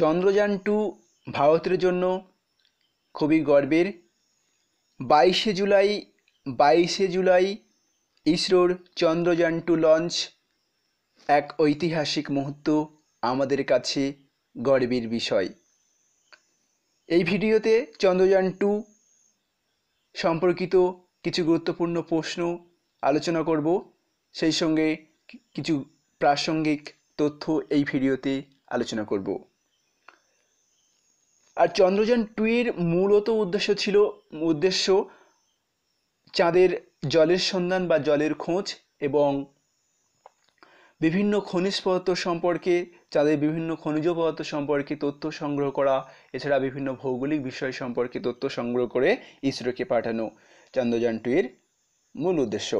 Chandrayaan two ভারতের জন্য খুবই গর্বের বাইশে জুলাই বাইশে জুলাই ইসরোর চন্দ্রযান টু লঞ্চ এক ঐতিহাসিক মুহূর্ত আমাদের কাছে গর্বের বিষয় এই ভিডিওতে চন্দ্রযান টু সম্পর্কিত কিছু গুরুত্বপূর্ণ প্রশ্ন আলোচনা করব সেই সঙ্গে কিছু প্রাসঙ্গিক তথ্য এই ভিডিওতে আলোচনা করব আর চন্দ্রযান টু এর মূলত উদ্দেশ্য ছিল উদ্দেশ্য চাঁদের জলের সন্ধান বা জলের খোঁজ এবং বিভিন্ন খনিজ পদার্থ সম্পর্কে চাঁদের বিভিন্ন খনিজ পদার্থ সম্পর্কে তথ্য সংগ্রহ করা এছাড়া বিভিন্ন ভৌগোলিক বিষয় সম্পর্কে তথ্য সংগ্রহ করে ইসরোকে পাঠানো চন্দ্রযান টু এর মূল উদ্দেশ্য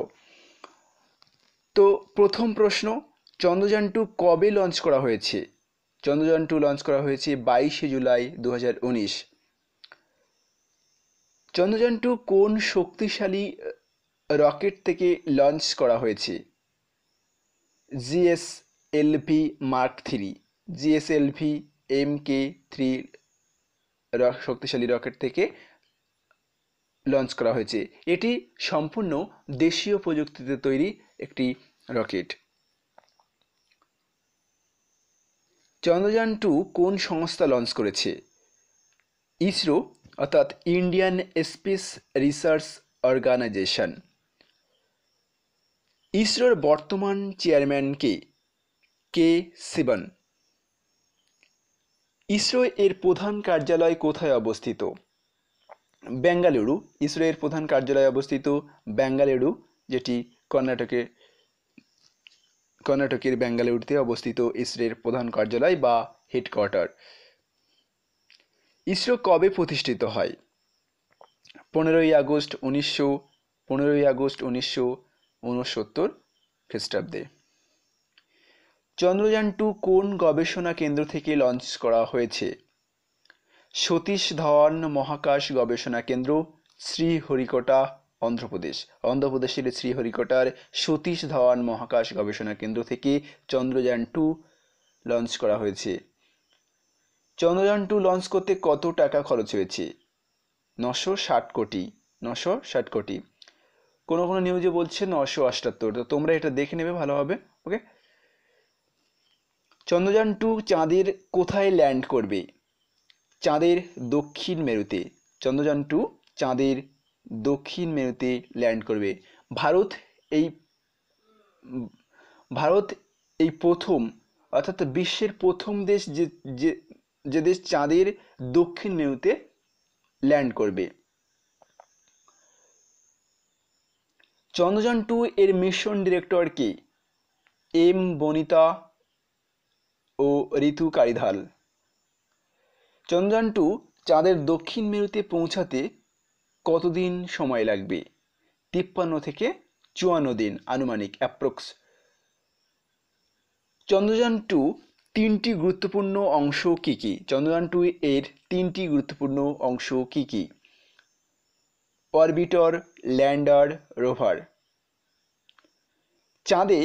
তো প্রথম প্রশ্ন চন্দ্রযান টু কবে লঞ্চ করা হয়েছে চন্দ্রযান টু লঞ্চ করা হয়েছে বাইশে জুলাই দু চন্দ্রযান টু কোন শক্তিশালী রকেট থেকে লঞ্চ করা হয়েছে GSLV mark three GSLV M K three শক্তিশালী রকেট থেকে লঞ্চ করা হয়েছে এটি সম্পূর্ণ দেশীয় প্রযুক্তিতে তৈরি একটি রকেট চন্দ্রযান টু কোন সংস্থা লঞ্চ করেছে ইসরো অর্থাৎ ইন্ডিয়ান স্পেস রিসার্চ অর্গানাইজেশন ইসরোর বর্তমান চেয়ারম্যান কে কে শিবন ইসরো এর প্রধান কার্যালয় কোথায় অবস্থিত বেঙ্গালুরু ইসরো এর প্রধান কার্যালয় অবস্থিত বেঙ্গালুরু যেটি কর্ণাটকের কর্ণাটকের ব্যাঙ্গালুরুতে অবস্থিত ইসরের প্রধান কার্যালয় বা হেডকোয়ার্টার ইসরো কবে প্রতিষ্ঠিত হয় পনেরোই আগস্ট উনিশশো পনেরোই আগস্ট উনিশশো ঊনসত্তর খ্রিস্টাব্দে চন্দ্রযান টু কোন গবেষণা কেন্দ্র থেকে লঞ্চ করা হয়েছে সতীশ ধওয়ান মহাকাশ গবেষণা কেন্দ্র শ্রীহরিকোটা অন্ধ্রপ্রদেশ অন্ধ্রপ্রদেশের শ্রীহরিকোটার সতীশ ধাওয়ান মহাকাশ গবেষণা কেন্দ্র থেকে চন্দ্রযান টু লঞ্চ করা হয়েছে চন্দ্রযান টু লঞ্চ করতে কত টাকা খরচ হয়েছে নশো ষাট কোটি নশো ষাট কোটি কোনো কোনো নিউজে বলছে নশো আটাত্তর তো তোমরা এটা দেখে নেবে ভালোভাবে ওকে চন্দ্রযান টু চাঁদের কোথায় ল্যান্ড করবে চাঁদের দক্ষিণ মেরুতে চন্দ্রযান টু চাঁদের দক্ষিণ মেরুতে ল্যান্ড করবে ভারত এই ভারত এই প্রথম অর্থাৎ বিশ্বের প্রথম দেশ যে যে দেশ চাঁদের দক্ষিণ মেরুতে ল্যান্ড করবে চন্দ্রযান টু এর মিশন ডিরেক্টর কে এম বনিতা ও ঋতু কারিধাল চন্দ্রযান টু চাঁদের দক্ষিণ মেরুতে পৌঁছাতে কতদিন সময় লাগবে তিপ্পান্ন থেকে চুয়ান্ন দিন আনুমানিক অ্যাপ্রক্স চন্দ্রযান টু তিনটি গুরুত্বপূর্ণ অংশ কী কী চন্দ্রযান টু এর তিনটি গুরুত্বপূর্ণ অংশ কী কী অরবিটর ল্যান্ডার রোভার চাঁদে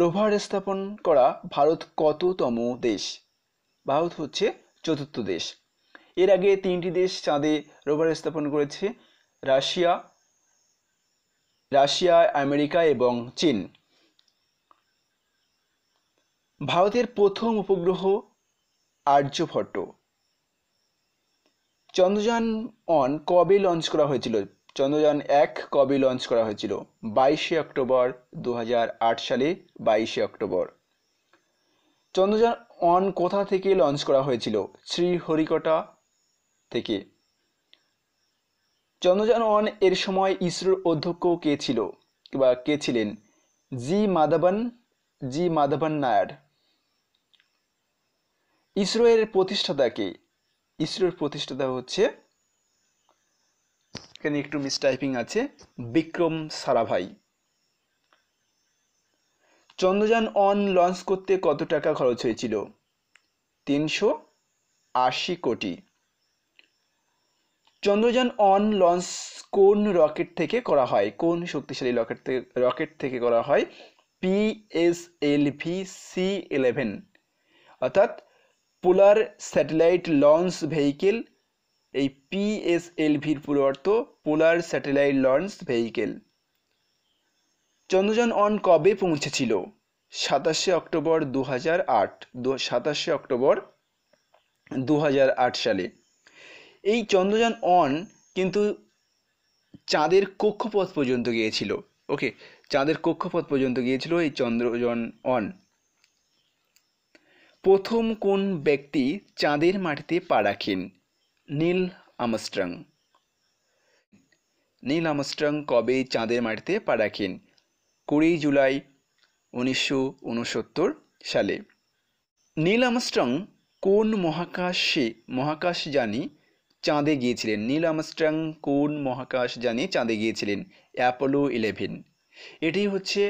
রোভার স্থাপন করা ভারত কততম দেশ ভারত হচ্ছে চতুর্থ দেশ এর আগে তিনটি দেশ চাঁদে রোভার স্থাপন করেছে রাশিয়া রাশিয়া আমেরিকা এবং চীন ভারতের প্রথম উপগ্রহ আর্যভট্ট চন্দ্রযান অন কবে লঞ্চ করা হয়েছিল চন্দ্রযান এক কবে লঞ্চ করা হয়েছিল বাইশে অক্টোবর দু সালে বাইশে অক্টোবর চন্দ্রযান অন কোথা থেকে লঞ্চ করা হয়েছিল শ্রীহরিকটা থেকে চন্দ্রযান ওয়ান এর সময় ইসরোর অধ্যক্ষ কে ছিল বা কে ছিলেন জি মাধবন জি মাধবন নায়ার ইসরো এর প্রতিষ্ঠাতা কে ইসরোর প্রতিষ্ঠাতা হচ্ছে এখানে একটু মিস টাইপিং আছে বিক্রম সারাভাই চন্দ্রযান অন লঞ্চ করতে কত টাকা খরচ হয়েছিল তিনশো আশি কোটি চন্দ্রযান অন লঞ্চ কোন রকেট থেকে করা হয় কোন শক্তিশালী রকেট থেকে রকেট থেকে করা হয় পিএসএলভি সি ইলেভেন অর্থাৎ পোলার স্যাটেলাইট লঞ্চ ভেহিকেল এই পিএসএলভির পুরো অর্থ polar satellite launch vehicle Chandrayaan one কবে পৌঁছেছিল সাতাশে অক্টোবর দু হাজার আট সাতাশে অক্টোবর দু হাজার আট সালে এই চন্দ্রযান অন কিন্তু চাঁদের কক্ষপথ পর্যন্ত গিয়েছিল ওকে চাঁদের কক্ষপথ পর্যন্ত গিয়েছিল এই চন্দ্রযান অন প্রথম কোন ব্যক্তি চাঁদের মাটিতে পা রাখেন নীল আমস্ট্রং নীল আমস্ট্রং কবে চাঁদের মাটিতে পা রাখেন কুড়ি জুলাই উনিশশো সালে নীল আমস্ট্রং কোন মহাকাশে মহাকাশ জানি চাঁদে গিয়েছিলেন নীল আমস্ট্রাং কোন মহাকাশ যানে চাঁদে গিয়েছিলেন অ্যাপোলো ইলেভেন এটি হচ্ছে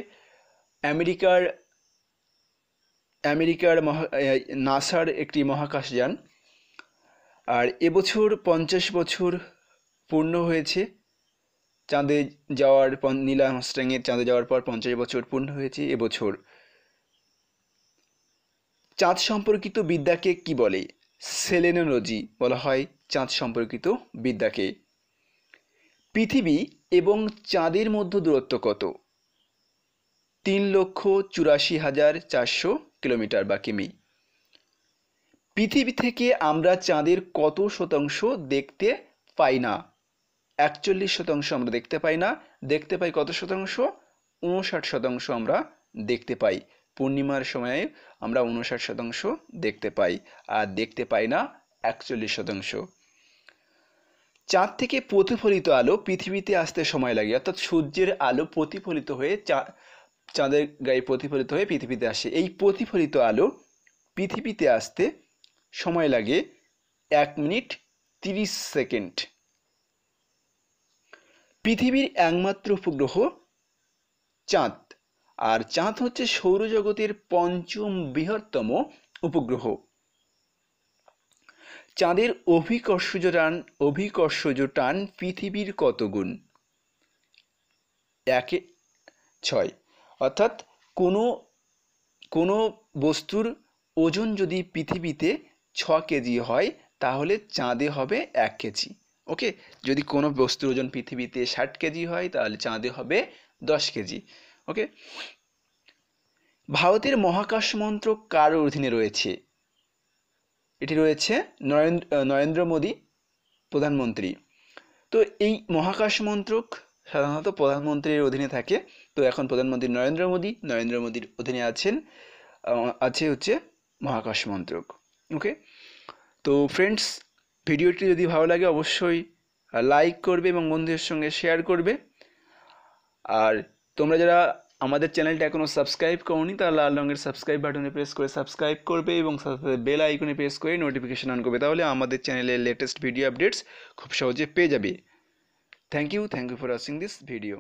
আমেরিকার আমেরিকার মহা নাসার একটি মহাকাশযান আর এবছর পঞ্চাশ বছর পূর্ণ হয়েছে চাঁদে যাওয়ার নীলা আমস্ট্রাংয়ের চাঁদে যাওয়ার পর পঞ্চাশ বছর পূর্ণ হয়েছে এবছর চাঁদ সম্পর্কিত বিদ্যাকে কি বলে সেলেনোলজি বলা হয় চাঁদ সম্পর্কিত বিদ্যাকে পৃথিবী এবং চাঁদের মধ্যে দূরত্ব কত তিন লক্ষ চুরাশি হাজার চারশো কিলোমিটার বা কিমি পৃথিবী থেকে আমরা চাঁদের কত শতাংশ দেখতে পাই না একচল্লিশ শতাংশ আমরা দেখতে পাই না দেখতে পাই কত শতাংশ উনষাট শতাংশ আমরা দেখতে পাই পূর্ণিমার সময়ে আমরা উনষাট শতাংশ দেখতে পাই আর দেখতে পাই না একচল্লিশ শতাংশ চাঁদ থেকে প্রতিফলিত আলো পৃথিবীতে আসতে সময় লাগে অর্থাৎ সূর্যের আলো প্রতিফলিত হয়ে চা চাঁদের গায়ে প্রতিফলিত হয়ে পৃথিবীতে আসে এই প্রতিফলিত আলো পৃথিবীতে আসতে সময় লাগে এক মিনিট তিরিশ সেকেন্ড পৃথিবীর একমাত্র উপগ্রহ চাঁদ আর চাঁদ হচ্ছে সৌরজগতের পঞ্চম বৃহত্তম উপগ্রহ চাঁদের অভিকর্ষজ টান অভিকর্ষজ টান পৃথিবীর কত গুণ একে ছয় অর্থাৎ কোনো কোনো বস্তুর ওজন যদি পৃথিবীতে ছ কেজি হয় তাহলে চাঁদে হবে এক কেজি ওকে যদি কোনো বস্তুর ওজন পৃথিবীতে ষাট কেজি হয় তাহলে চাঁদে হবে দশ কেজি ওকে ভারতের মহাকাশ মন্ত্রক কার অধীনে রয়েছে এটি রয়েছে নরেন্দ্র নরেন্দ্র মোদী প্রধানমন্ত্রী তো এই মহাকাশ মন্ত্রক সাধারণত প্রধানমন্ত্রীর অধীনে থাকে তো এখন প্রধানমন্ত্রী নরেন্দ্র মোদী নরেন্দ্র মোদীর অধীনে আছেন আছে হচ্ছে মহাকাশ মন্ত্রক ওকে তো ফ্রেন্ডস ভিডিওটি যদি ভালো লাগে অবশ্যই লাইক করবে এবং বন্ধুদের সঙ্গে শেয়ার করবে আর তোমরা যারা আমাদের চ্যানেলটা এখনও সাবস্ক্রাইব করনি তাহলে লাল রঙের সাবস্ক্রাইব বাটনে প্রেস করে সাবস্ক্রাইব করবে এবং সাথে বেল আইকনে প্রেস করে নোটিফিকেশান অন করবে তাহলে আমাদের চ্যানেলের লেটেস্ট ভিডিও আপডেটস খুব সহজে পেয়ে যাবে thank you thank you for watching this video